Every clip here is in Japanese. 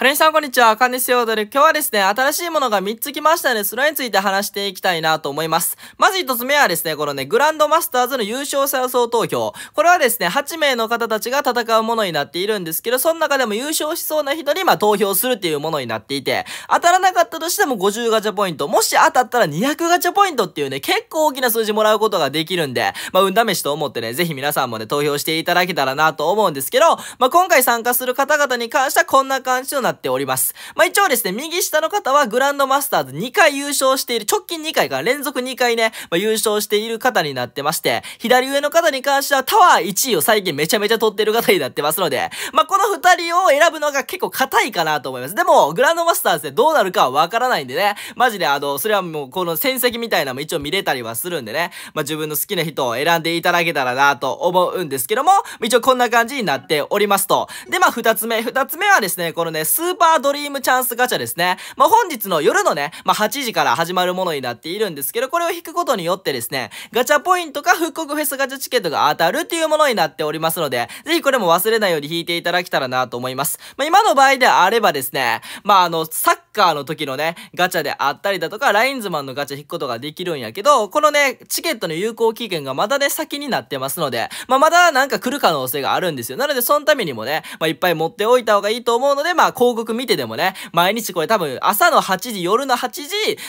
カレンさん、こんにちは。アカネヨードル。今日はですね、新しいものが3つ来ましたので、それについて話していきたいなと思います。まず1つ目はですね、このね、グランドマスターズの優勝者予想投票。これはですね、8名の方たちが戦うものになっているんですけど、その中でも優勝しそうな人に、まあ、投票するっていうものになっていて、当たらなかったとしても50ガチャポイント、もし当たったら200ガチャポイントっていうね、結構大きな数字もらうことができるんで、まあ、運試しと思ってね、ぜひ皆さんもね、投票していただけたらなと思うんですけど、まあ、今回参加する方々に関してはこんな感じのなっております。まあ、一応ですね、右下の方はグランドマスターズ2回優勝している、直近2回から連続2回ね、まあ、優勝している方になってまして、左上の方に関してはタワー1位を最近めちゃめちゃ取ってる方になってますので、まあ、この2人を選ぶのが結構硬いかなと思います。でも、グランドマスターズでどうなるかはわからないんでね、マジであの、それはもうこの戦績みたいなのも一応見れたりはするんでね、まあ、自分の好きな人を選んでいただけたらなと思うんですけども、一応こんな感じになっておりますと。で、まあ、2つ目、2つ目はですね、このね、スーパードリームチャンスガチャですね。まあ、本日の夜のね、まあ、8時から始まるものになっているんですけど、これを引くことによってですね、ガチャポイントか復刻フェスガチャチケットが当たるっていうものになっておりますので、ぜひこれも忘れないように引いていただけたらなと思います。まあ、今の場合であればですね、まあ、あの、昨カーの時のね、ガチャであったりだとか、ラインズマンのガチャ引くことができるんやけど、このね、チケットの有効期限がまだね、先になってますので、まあ、まだなんか来る可能性があるんですよ。なので、そのためにもね、まあ、いっぱい持っておいた方がいいと思うので、まあ、広告見てでもね、毎日これ多分、朝の8時、夜の8時、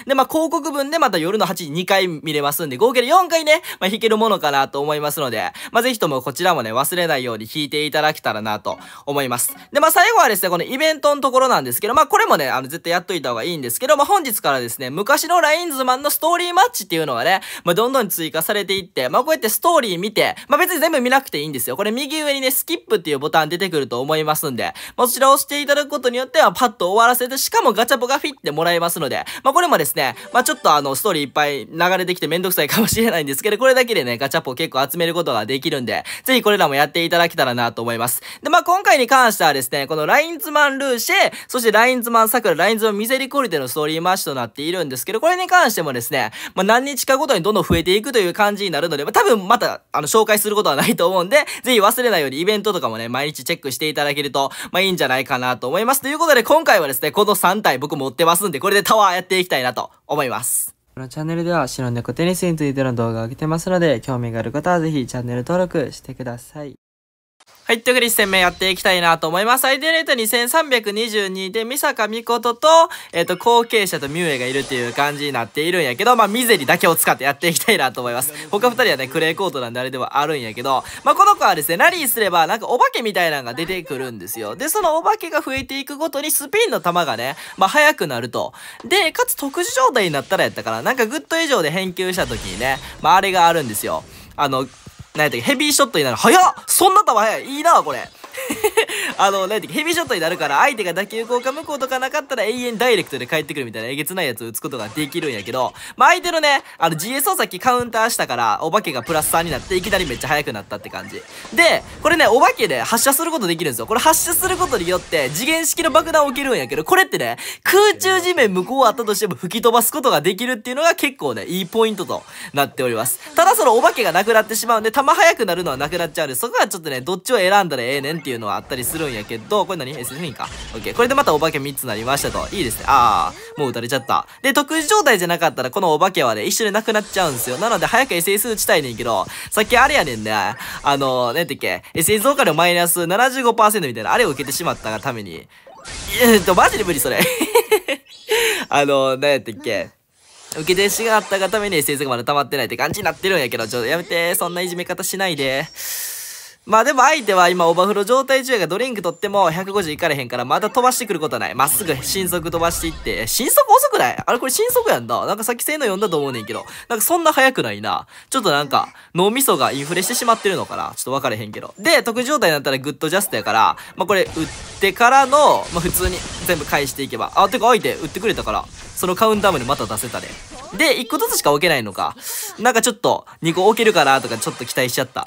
で、まあ、広告分でまた夜の8時2回見れますんで、合計で4回ね、まあ、引けるものかなと思いますので、まあ、ぜひともこちらもね、忘れないように引いていただけたらなと思います。で、まあ、最後はですね、このイベントのところなんですけど、まあ、これもね、あの、絶対やっといた方がいいんですけど、まあ、本日からですね、昔のラインズマンのストーリーマッチっていうのがね、まあ、どんどん追加されていって、まあ、こうやってストーリー見て、まあ、別に全部見なくていいんですよ。これ右上にね、スキップっていうボタン出てくると思いますんで、まあ、そちらを押していただくことによっては、パッと終わらせて、しかもガチャポがフィってもらえますので、まあ、これもですね、まあ、ちょっとあの、ストーリーいっぱい流れてきてめんどくさいかもしれないんですけど、これだけでね、ガチャポ結構集めることができるんで、ぜひこれらもやっていただけたらなと思います。で、まあ、今回に関してはですね、このラインズマンルーシェ、そしてラインズマン桜、ラインズムミゼリコリテのストーリーマッシュとなっているんですけど、これに関してもですね、まあ、何日かごとにどんどん増えていくという感じになるので、まあ、多分また、あの、紹介することはないと思うんで、ぜひ忘れないようにイベントとかもね、毎日チェックしていただけると、まあ、いいんじゃないかなと思います。ということで、今回はですね、この3体僕持ってますんで、これでタワーやっていきたいなと思います。このチャンネルでは白猫テニスについての動画を上げてますので、興味がある方はぜひチャンネル登録してください。はい。というわけで1戦目やっていきたいなと思います。アイデアレート2322で、美坂美琴と、えっ、ー、と、後継者とミュウエがいるっていう感じになっているんやけど、まあ、ミゼリだけを使ってやっていきたいなと思います。他2人はね、クレーコートなんであれではあるんやけど、まあ、この子はですね、ラリーすれば、なんかお化けみたいなのが出てくるんですよ。で、そのお化けが増えていくごとにスピンの球がね、まあ、速くなると。で、かつ特殊状態になったらやったから、なんかグッド以上で返球した時にね、まあ、あれがあるんですよ。あの、なやったっけヘビーショットになる。早っそんな球早いいいなこれ。あの、なんてヘビショットになるから、相手が打球効果無効とかなかったら永遠ダイレクトで帰ってくるみたいなえげつないやつを打つことができるんやけど、まあ、相手のね、あの GS をさっきカウンターしたから、お化けがプラス3になって、いきなりめっちゃ速くなったって感じ。で、これね、お化けで発射することできるんですよ。これ発射することによって、次元式の爆弾を受けるんやけど、これってね、空中地面向こうあったとしても吹き飛ばすことができるっていうのが結構ね、いいポイントとなっております。ただそのお化けがなくなってしまうんで、弾速くなるのはなくなっちゃうんで、そこはちょっとね、どっちを選んだらええねんっていうのはあったりするるんやけど、これ何 ?SFN か。オッケー。これでまたお化け3つなりましたと。いいですね。あー、もう撃たれちゃった。で、特殊状態じゃなかったら、このお化けはね、一緒になくなっちゃうんですよ。なので、早く SS 打ちたいねんけど、さっきあれやねんね。あのー、なんてっけ、SS 増加量マイナス75%みたいな、あれを受けてしまったがために。えっと、マジで無理それ あのー、なんやってっけ。受け手しがあったがために SS がまだ溜まってないって感じになってるんやけど、ちょっとやめて、そんないじめ方しないで。まあでも相手は今オーバーフロー状態中やがドリンク取っても150いかれへんからまた飛ばしてくることはない。まっすぐ、新速飛ばしていって。新速遅くないあれこれ新速やんだ。なんかさっき性能読んだと思うねんけど。なんかそんな速くないな。ちょっとなんか脳みそがインフレしてしまってるのかな。ちょっとわかれへんけど。で、特状態になったらグッドジャストやから、まあこれ打ってからの、まあ普通に全部返していけば。あ、てか相手打ってくれたから、そのカウンターまでまた出せたで、ね。で、1個ずつしか置けないのか。なんかちょっと2個置けるかなとかちょっと期待しちゃった。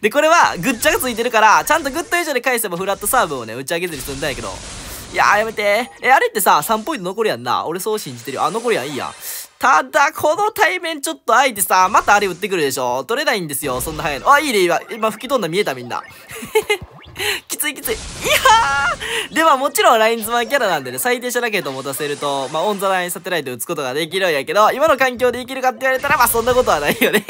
で、これは、ぐっちゃがついてるから、ちゃんとグッド以上で返せばフラットサーブをね、打ち上げずに済んだんやけど。いやー、やめてえ、あれってさ、3ポイント残るやんな。俺そう信じてるよ。あ、残るやん、いいやん。ただ、この対面ちょっと相手さ、またあれ打ってくるでしょ。取れないんですよ、そんな早いの。あ、いいね、今。今、吹き飛んだ見えた、みんな。きついきつい。いやーではもちろんラインズマンキャラなんでね、最低射ラケットを持たせると、まあ、オンザラインサテライト打つことができるんやけど、今の環境でいけるかって言われたら、まあ、そんなことはないよね。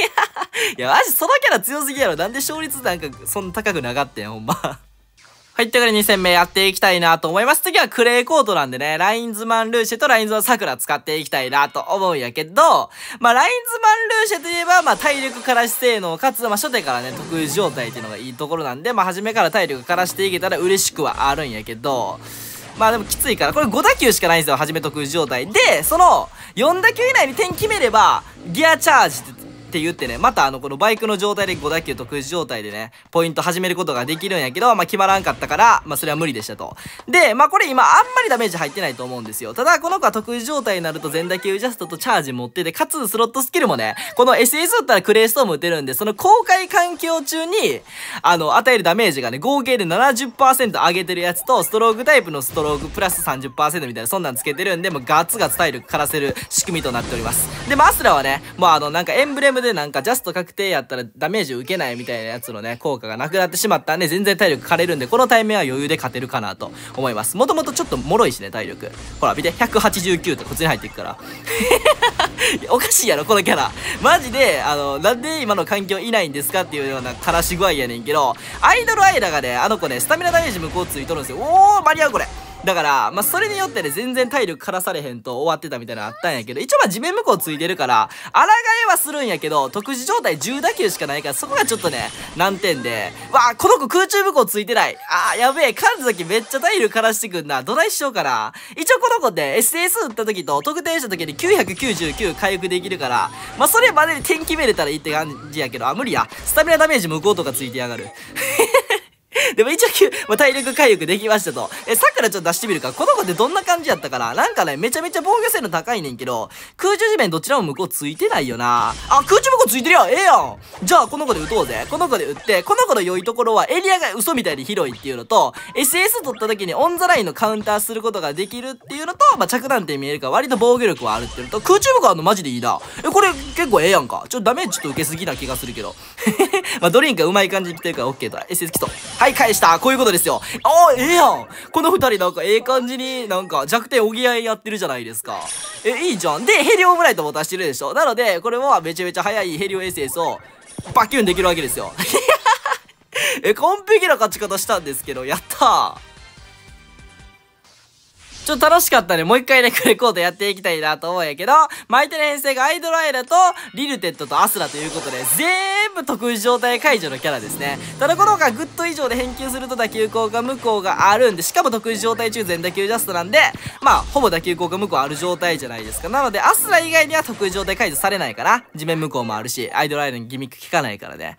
いや、マジそのキャラ強すぎやろ。なんで勝率なんかそんな高くなかったん、ほんま。はい、というわけで2戦目やっていきたいなと思います。次はクレーコートなんでね、ラインズマンルーシェとラインズマン桜使っていきたいなと思うんやけど、まあ、ラインズマンルーシェといえば、まあ、体力からし性能、かつ、まあ、初手からね、得意状態っていうのがいいところなんで、まあ、初めから体力からしていけたら嬉しくはあるんやけど、まあでもきついから、これ5打球しかないんですよ、初め得意状態。で、その、4打球以内に点決めれば、ギアチャージってって言ってね、またあの、このバイクの状態で5打球と9時状態でね、ポイント始めることができるんやけど、まあ、決まらんかったから、まあ、それは無理でしたと。で、まあ、これ今、あんまりダメージ入ってないと思うんですよ。ただ、この子は特殊状態になると全打球ジャストとチャージ持ってて、かつスロットスキルもね、この SS 打ったらクレイストーム打てるんで、その公開環境中に、あの、与えるダメージがね、合計で70%上げてるやつと、ストロークタイプのストロークプラス30%みたいな、そんなんつけてるんで、もうガツガツ体力からせる仕組みとなっております。で、マスラはね、もうあの、なんかエンブレムででなんかジャスト確定やったらダメージ受けないみたいなやつのね、効果がなくなってしまったんで、全然体力枯れるんで、この対面は余裕で勝てるかなと思います。もともとちょっと脆いしね、体力。ほら、見て、189ってこっちに入っていくから。おかしいやろ、このキャラ。マジで、あの、なんで今の環境いないんですかっていうような悲し具合やねんけど、アイドルアイラがね、あの子ね、スタミナダメージ向こうついとるんですよ。おー、間に合うこれ。だから、まあ、それによってね、全然体力からされへんと終わってたみたいなのあったんやけど、一応ま地面向こうついてるから、抗えはするんやけど、特殊状態10打球しかないから、そこがちょっとね、難点で、わあ、この子空中向こうついてない。あー、やべえ、神時めっちゃ体力枯らしてくんな。どないしようかな。一応この子って SS 打った時と得点した時に999回復できるから、まあ、それまでに点決めれたらいいって感じやけど、あ、無理や。スタミナダメージ向こうとかついてやがる。でも一応、まあ、体力回復できましたと。え、さくらちょっと出してみるか。この子ってどんな感じやったかななんかね、めちゃめちゃ防御性能高いねんけど、空中地面どちらも向こうついてないよな。あ、空中向こうついてるやんええやんじゃあ、この子で撃とうぜ。この子で撃って、この子の良いところはエリアが嘘みたいに広いっていうのと、SS 取った時にオンザラインのカウンターすることができるっていうのと、まあ、着弾点見えるから割と防御力はあるっていうのと、空中向こうあのマジでいいな。え、これ結構ええやんか。ちょっとダメージちょっと受けすぎな気がするけど。まあ、ドリンクがうまい感じに来てるから OK と。SS 基礎。はい、返したこういうことですよ。ああ、ええやんこの二人なんかええ感じになんか弱点補い合いやってるじゃないですか。え、いいじゃん。で、ヘリオブライトも出してるでしょ。なので、これはめちゃめちゃ速いヘリオ SS をバキュンできるわけですよ。え、完璧な勝ち方したんですけど、やったーちょっと楽しかったね。もう一回ね、これコードやっていきたいなと思うんやけど、巻いてる編成がアイドライラと、リルテッドとアスラということで、全部特意状態解除のキャラですね。ただこの他グッド以上で返球すると打球効果無効があるんで、しかも特意状態中全打球ジャストなんで、まあ、ほぼ打球効果無効ある状態じゃないですか。なので、アスラ以外には特意状態解除されないから、地面無効もあるし、アイドライラにギミック効かないからね。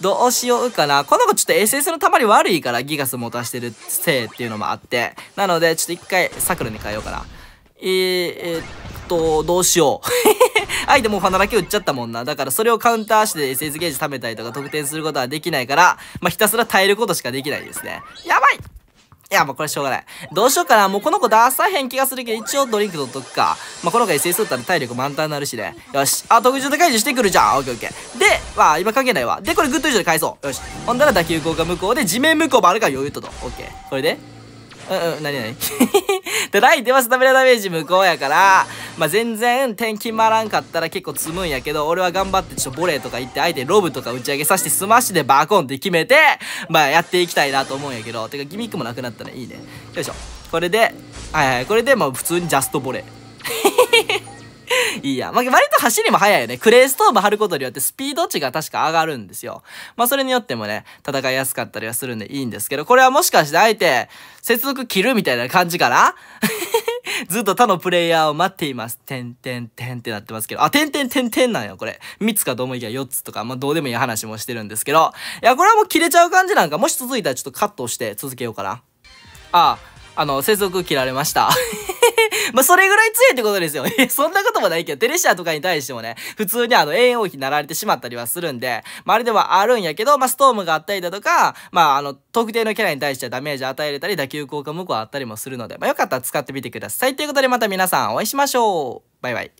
どうしようかな。この子ちょっと SS のたまり悪いからギガス持たしてるせいっていうのもあって。なので、ちょっと一回サクラに変えようかな。えー、えー、っと、どうしよう。アイテムをナだけ売っちゃったもんな。だからそれをカウンターして SS ゲージ貯めたりとか得点することはできないから、まあ、ひたすら耐えることしかできないですね。やばいいや、もうこれしょうがない。どうしようかな。もうこの子出さへん気がするけど、一応ドリンク取っとくか。まあ、この子 SS だったら体力満タンになるしね。よし。あ、特殊で解除してくるじゃん。オッケーオッケー。で、まあ、今関係ないわ。で、これグッド以上で返そう。よし。ほんだら打球効果無効で、地面無効もあるから余裕とと。オッケー。これでうんうん、なになにで、ライン出ますダメなダメージ無効やから、まあ、全然点決まらんかったら結構積むんやけど、俺は頑張ってちょっとボレーとか行って、相手ロブとか打ち上げさせて、スマッシュでバコンって決めて、まあ、やっていきたいなと思うんやけど、てかギミックもなくなったらいいね。よいしょ。これで、はいはい、これでまう普通にジャストボレー。いいや。まあ、割と走りも速いよね。クレーストーブ貼ることによってスピード値が確か上がるんですよ。まあ、それによってもね、戦いやすかったりはするんでいいんですけど、これはもしかしてあえて、接続切るみたいな感じかな ずっと他のプレイヤーを待っています。てんてんてんってなってますけど。あ、てんてんてんてんなんよ、これ。3つかと思いきや4つとか、まあ、どうでもいい話もしてるんですけど。いや、これはもう切れちゃう感じなんか、もし続いたらちょっとカットして続けようかな。ああ、あの、接続切られました。まあ、それぐらい強いってことですよ。そんなこともないけど、テレシアとかに対してもね、普通にあの、栄養費なられてしまったりはするんで、まあ、あれではあるんやけど、まあ、ストームがあったりだとか、まあ、あの、特定のキャラに対してはダメージ与えれたり、打球効果無効あったりもするので、まあ、よかったら使ってみてください。ということで、また皆さんお会いしましょう。バイバイ。